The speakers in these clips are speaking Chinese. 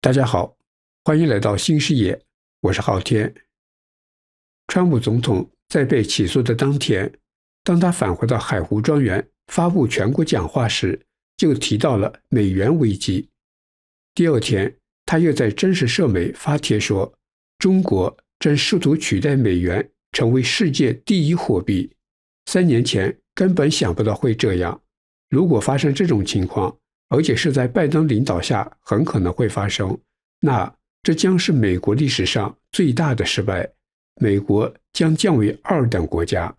大家好，欢迎来到新视野，我是昊天。川普总统在被起诉的当天，当他返回到海湖庄园发布全国讲话时，就提到了美元危机。第二天，他又在《真实社媒》发帖说：“中国正试图取代美元成为世界第一货币，三年前根本想不到会这样。如果发生这种情况。”而且是在拜登领导下，很可能会发生。那这将是美国历史上最大的失败，美国将降为二等国家。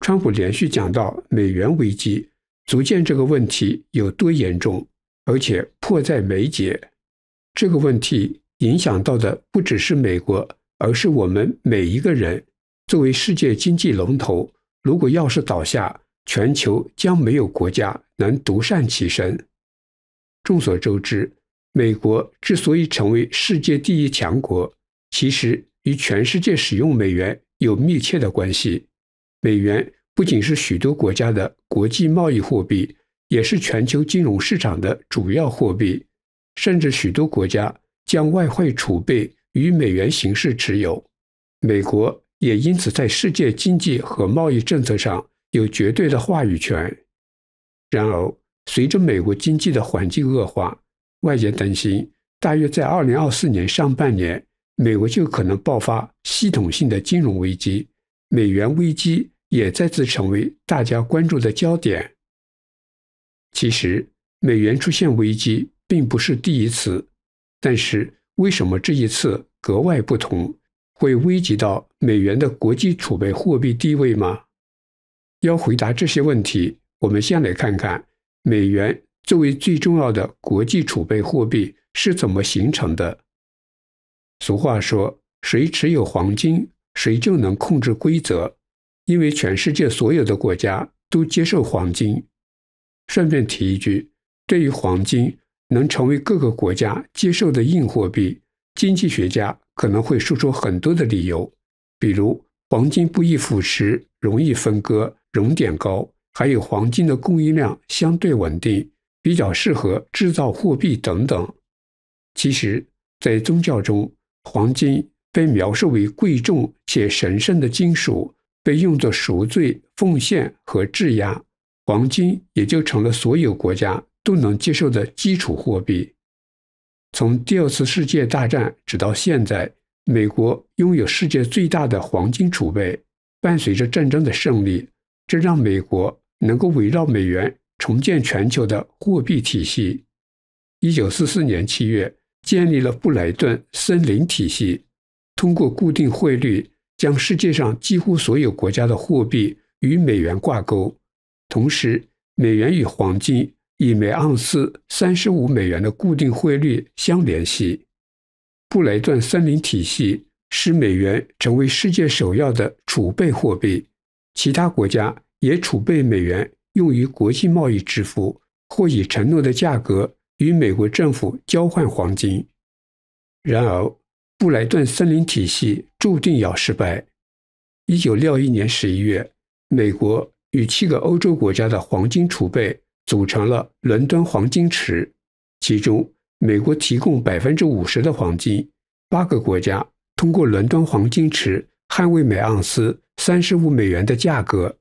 川普连续讲到美元危机，足见这个问题有多严重，而且迫在眉睫。这个问题影响到的不只是美国，而是我们每一个人。作为世界经济龙头，如果要是倒下，全球将没有国家能独善其身。众所周知，美国之所以成为世界第一强国，其实与全世界使用美元有密切的关系。美元不仅是许多国家的国际贸易货币，也是全球金融市场的主要货币，甚至许多国家将外汇储备与美元形式持有。美国也因此在世界经济和贸易政策上。有绝对的话语权。然而，随着美国经济的环境恶化，外界担心，大约在2024年上半年，美国就可能爆发系统性的金融危机，美元危机也再次成为大家关注的焦点。其实，美元出现危机并不是第一次，但是为什么这一次格外不同，会危及到美元的国际储备货币地位吗？要回答这些问题，我们先来看看美元作为最重要的国际储备货币是怎么形成的。俗话说：“谁持有黄金，谁就能控制规则。”因为全世界所有的国家都接受黄金。顺便提一句，对于黄金能成为各个国家接受的硬货币，经济学家可能会说出很多的理由，比如黄金不易腐蚀，容易分割。熔点高，还有黄金的供应量相对稳定，比较适合制造货币等等。其实，在宗教中，黄金被描述为贵重且神圣的金属，被用作赎罪、奉献和质押。黄金也就成了所有国家都能接受的基础货币。从第二次世界大战直到现在，美国拥有世界最大的黄金储备，伴随着战争的胜利。这让美国能够围绕美元重建全球的货币体系。一九四四年七月，建立了布莱顿森林体系，通过固定汇率将世界上几乎所有国家的货币与美元挂钩，同时美元与黄金以每盎司三十五美元的固定汇率相联系。布莱顿森林体系使美元成为世界首要的储备货币。其他国家也储备美元，用于国际贸易支付，或以承诺的价格与美国政府交换黄金。然而，布莱顿森林体系注定要失败。一九六一年十一月，美国与七个欧洲国家的黄金储备组成了伦敦黄金池，其中美国提供百分之五十的黄金，八个国家通过伦敦黄金池。捍卫每盎司三十五美元的价格，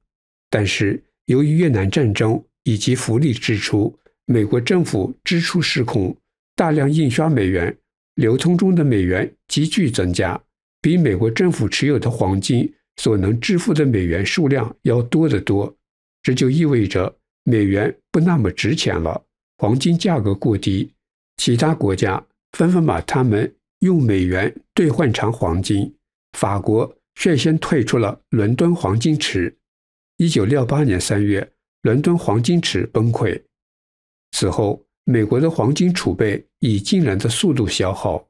但是由于越南战争以及福利支出，美国政府支出失控，大量印刷美元，流通中的美元急剧增加，比美国政府持有的黄金所能支付的美元数量要多得多。这就意味着美元不那么值钱了，黄金价格过低，其他国家纷纷把他们用美元兑换成黄金，法国。率先退出了伦敦黄金池。一九六八年三月，伦敦黄金池崩溃。此后，美国的黄金储备以惊人的速度消耗。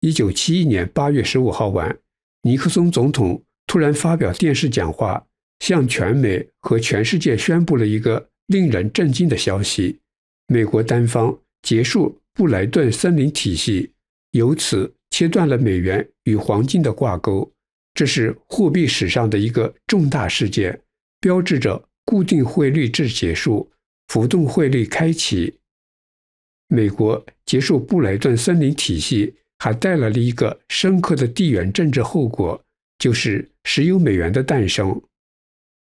一九七一年八月十五号晚，尼克松总统突然发表电视讲话，向全美和全世界宣布了一个令人震惊的消息：美国单方结束布莱顿森林体系，由此切断了美元与黄金的挂钩。这是货币史上的一个重大事件，标志着固定汇率制结束，浮动汇率开启。美国结束布雷顿森林体系，还带来了一个深刻的地缘政治后果，就是石油美元的诞生。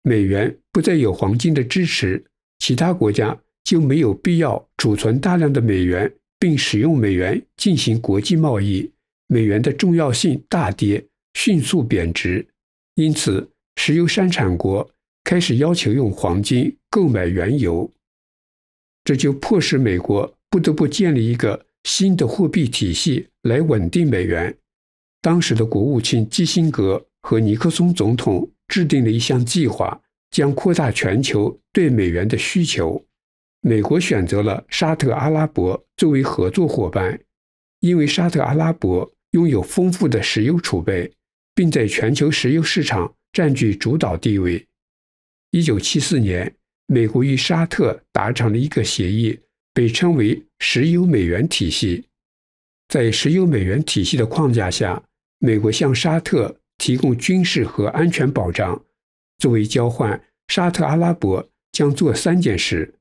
美元不再有黄金的支持，其他国家就没有必要储存大量的美元，并使用美元进行国际贸易。美元的重要性大跌。迅速贬值，因此石油生产国开始要求用黄金购买原油，这就迫使美国不得不建立一个新的货币体系来稳定美元。当时的国务卿基辛格和尼克松总统制定了一项计划，将扩大全球对美元的需求。美国选择了沙特阿拉伯作为合作伙伴，因为沙特阿拉伯拥有丰富的石油储备。并在全球石油市场占据主导地位。一九七四年，美国与沙特达成了一个协议，被称为“石油美元体系”。在石油美元体系的框架下，美国向沙特提供军事和安全保障，作为交换，沙特阿拉伯将做三件事：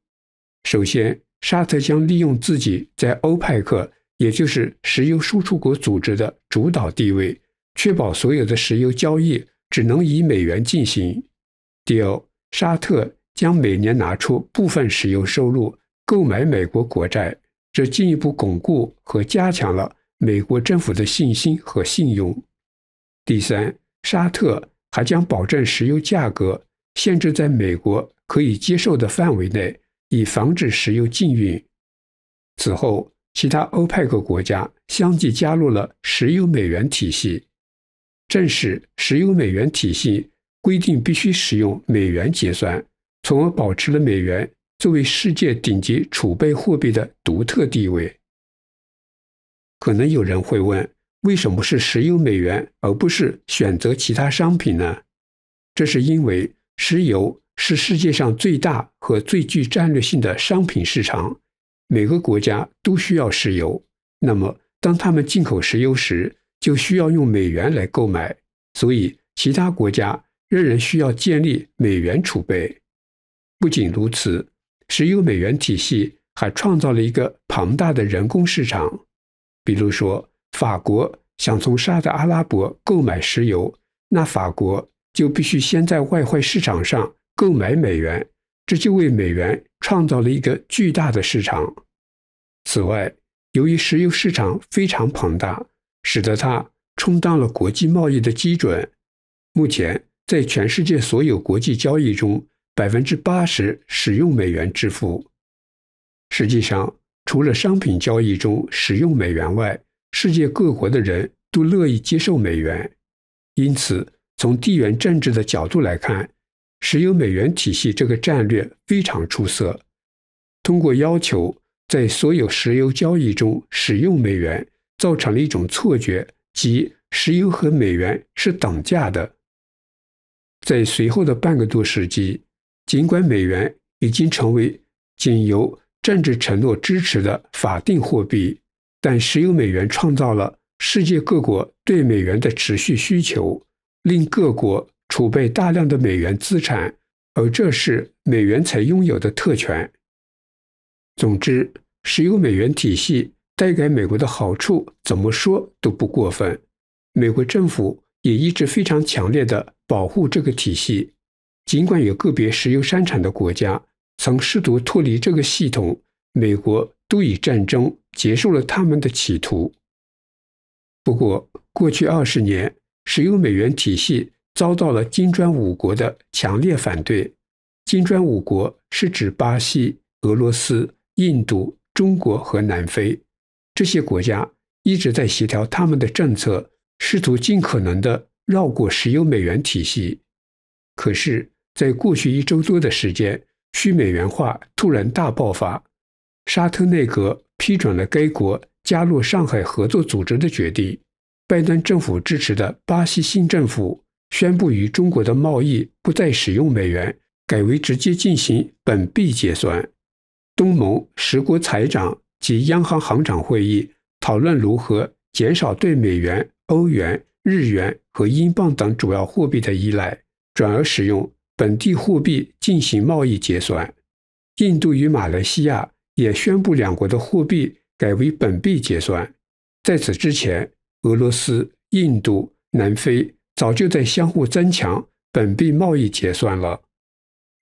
首先，沙特将利用自己在欧派克（也就是石油输出国组织）的主导地位。确保所有的石油交易只能以美元进行。第二，沙特将每年拿出部分石油收入购买美国国债，这进一步巩固和加强了美国政府的信心和信用。第三，沙特还将保证石油价格限制在美国可以接受的范围内，以防止石油禁运。此后，其他欧派克国家相继加入了石油美元体系。正是石油美元体系规定必须使用美元结算，从而保持了美元作为世界顶级储备货币的独特地位。可能有人会问，为什么是石油美元而不是选择其他商品呢？这是因为石油是世界上最大和最具战略性的商品市场，每个国家都需要石油。那么，当他们进口石油时，就需要用美元来购买，所以其他国家仍然需要建立美元储备。不仅如此，石油美元体系还创造了一个庞大的人工市场。比如说，法国想从沙特阿拉伯购买石油，那法国就必须先在外汇市场上购买美元，这就为美元创造了一个巨大的市场。此外，由于石油市场非常庞大。使得它充当了国际贸易的基准。目前，在全世界所有国际交易中，百分之八十使用美元支付。实际上，除了商品交易中使用美元外，世界各国的人都乐意接受美元。因此，从地缘政治的角度来看，石油美元体系这个战略非常出色。通过要求在所有石油交易中使用美元。造成了一种错觉，即石油和美元是等价的。在随后的半个多世纪，尽管美元已经成为仅由政治承诺支持的法定货币，但石油美元创造了世界各国对美元的持续需求，令各国储备大量的美元资产，而这是美元才拥有的特权。总之，石油美元体系。带给美国的好处，怎么说都不过分。美国政府也一直非常强烈的保护这个体系，尽管有个别石油生产的国家曾试图脱离这个系统，美国都以战争结束了他们的企图。不过，过去二十年，石油美元体系遭到了金砖五国的强烈反对。金砖五国是指巴西、俄罗斯、印度、中国和南非。这些国家一直在协调他们的政策，试图尽可能的绕过石油美元体系。可是，在过去一周多的时间，去美元化突然大爆发。沙特内阁批准了该国加入上海合作组织的决定。拜登政府支持的巴西新政府宣布，与中国的贸易不再使用美元，改为直接进行本币结算。东盟十国财长。及央行行长会议讨论如何减少对美元、欧元、日元和英镑等主要货币的依赖，转而使用本地货币进行贸易结算。印度与马来西亚也宣布两国的货币改为本币结算。在此之前，俄罗斯、印度、南非早就在相互增强本币贸易结算了。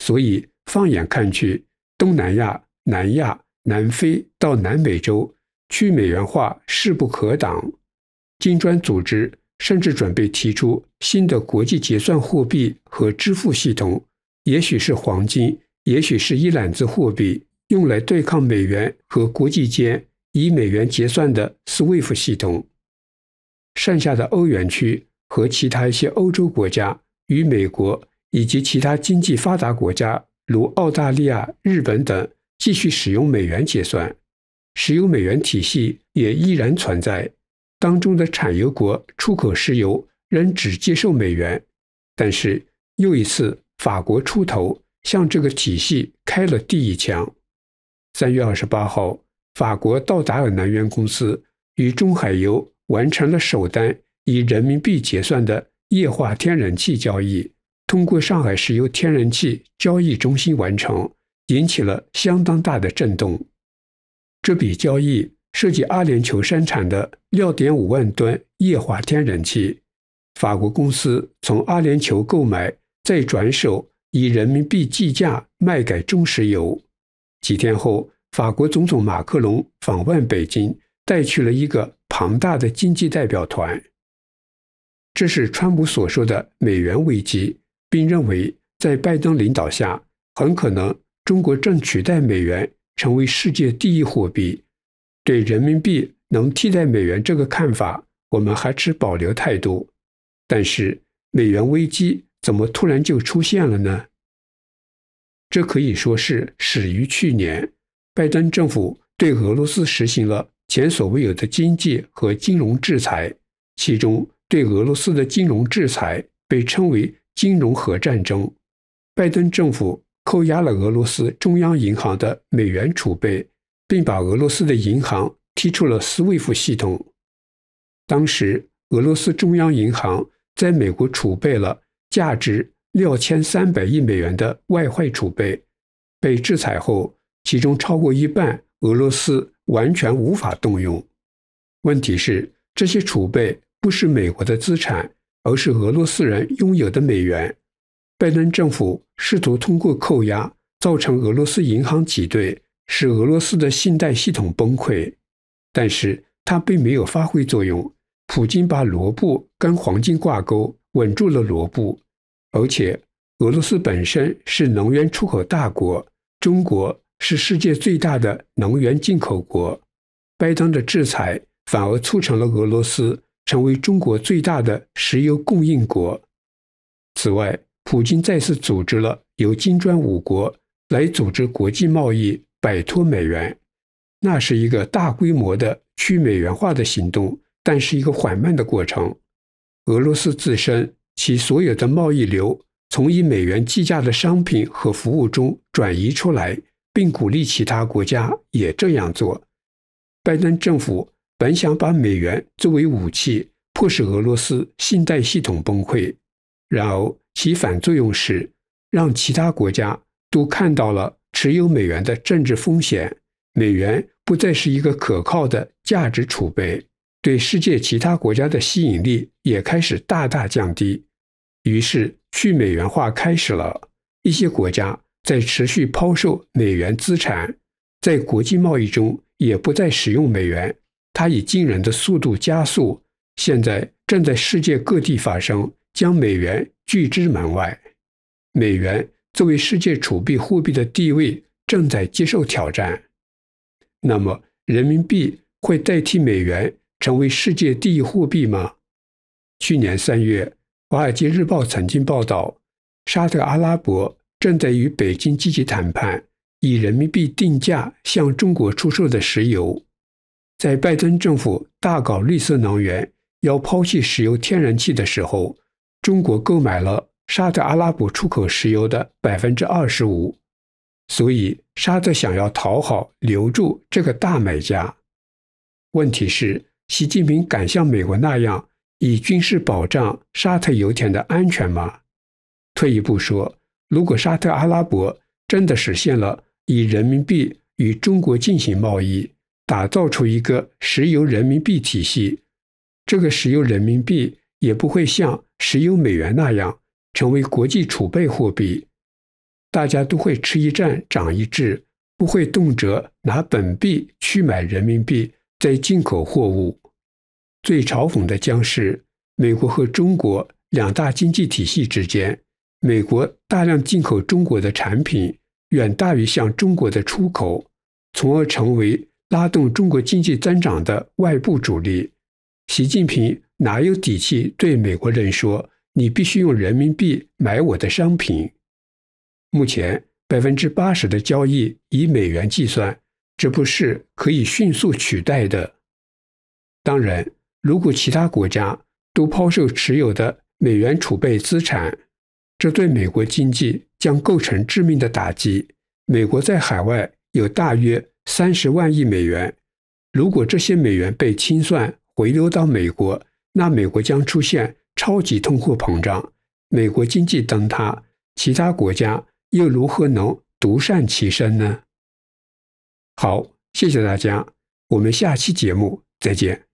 所以，放眼看去，东南亚、南亚。南非到南美洲去美元化势不可挡，金砖组织甚至准备提出新的国际结算货币和支付系统，也许是黄金，也许是一揽子货币，用来对抗美元和国际间以美元结算的 SWIFT 系统。剩下的欧元区和其他一些欧洲国家与美国以及其他经济发达国家，如澳大利亚、日本等。继续使用美元结算，石油美元体系也依然存在。当中的产油国出口石油仍只接受美元，但是又一次法国出头，向这个体系开了第一枪。三月二十八号，法国道达尔能源公司与中海油完成了首单以人民币结算的液化天然气交易，通过上海石油天然气交易中心完成。引起了相当大的震动。这笔交易涉及阿联酋生产的六点五万吨液化天然气，法国公司从阿联酋购买，再转手以人民币计价卖给中石油。几天后，法国总统马克龙访问北京，带去了一个庞大的经济代表团。这是川普所说的美元危机，并认为在拜登领导下很可能。中国正取代美元成为世界第一货币，对人民币能替代美元这个看法，我们还持保留态度。但是，美元危机怎么突然就出现了呢？这可以说是始于去年，拜登政府对俄罗斯实行了前所未有的经济和金融制裁，其中对俄罗斯的金融制裁被称为“金融核战争”。拜登政府。扣押了俄罗斯中央银行的美元储备，并把俄罗斯的银行踢出了 SWIFT 系统。当时，俄罗斯中央银行在美国储备了价值六千三百亿美元的外汇储备，被制裁后，其中超过一半俄罗斯完全无法动用。问题是，这些储备不是美国的资产，而是俄罗斯人拥有的美元。拜登政府试图通过扣押造成俄罗斯银行挤兑，使俄罗斯的信贷系统崩溃，但是它并没有发挥作用。普京把罗布跟黄金挂钩，稳住了罗布，而且俄罗斯本身是能源出口大国，中国是世界最大的能源进口国。拜登的制裁反而促成了俄罗斯成为中国最大的石油供应国。此外，普京再次组织了由金砖五国来组织国际贸易，摆脱美元。那是一个大规模的去美元化的行动，但是一个缓慢的过程。俄罗斯自身其所有的贸易流从以美元计价的商品和服务中转移出来，并鼓励其他国家也这样做。拜登政府本想把美元作为武器，迫使俄罗斯信贷系统崩溃，然而。起反作用是让其他国家都看到了持有美元的政治风险，美元不再是一个可靠的价值储备，对世界其他国家的吸引力也开始大大降低。于是去美元化开始了一些国家在持续抛售美元资产，在国际贸易中也不再使用美元。它以惊人的速度加速，现在正在世界各地发生。将美元拒之门外，美元作为世界储备货币的地位正在接受挑战。那么，人民币会代替美元成为世界第一货币吗？去年三月，《华尔街日报》曾经报道，沙特阿拉伯正在与北京积极谈判，以人民币定价向中国出售的石油。在拜登政府大搞绿色能源、要抛弃石油天然气的时候，中国购买了沙特阿拉伯出口石油的百分之二十五，所以沙特想要讨好、留住这个大买家。问题是，习近平敢像美国那样以军事保障沙特油田的安全吗？退一步说，如果沙特阿拉伯真的实现了以人民币与中国进行贸易，打造出一个石油人民币体系，这个石油人民币也不会像。石油美元那样成为国际储备货币，大家都会吃一堑长一智，不会动辄拿本币去买人民币再进口货物。最嘲讽的将是美国和中国两大经济体系之间，美国大量进口中国的产品远大于向中国的出口，从而成为拉动中国经济增长的外部主力。习近平哪有底气对美国人说：“你必须用人民币买我的商品？”目前百分之八十的交易以美元计算，这不是可以迅速取代的。当然，如果其他国家都抛售持有的美元储备资产，这对美国经济将构成致命的打击。美国在海外有大约三十万亿美元，如果这些美元被清算，回流到美国，那美国将出现超级通货膨胀，美国经济崩塌，其他国家又如何能独善其身呢？好，谢谢大家，我们下期节目再见。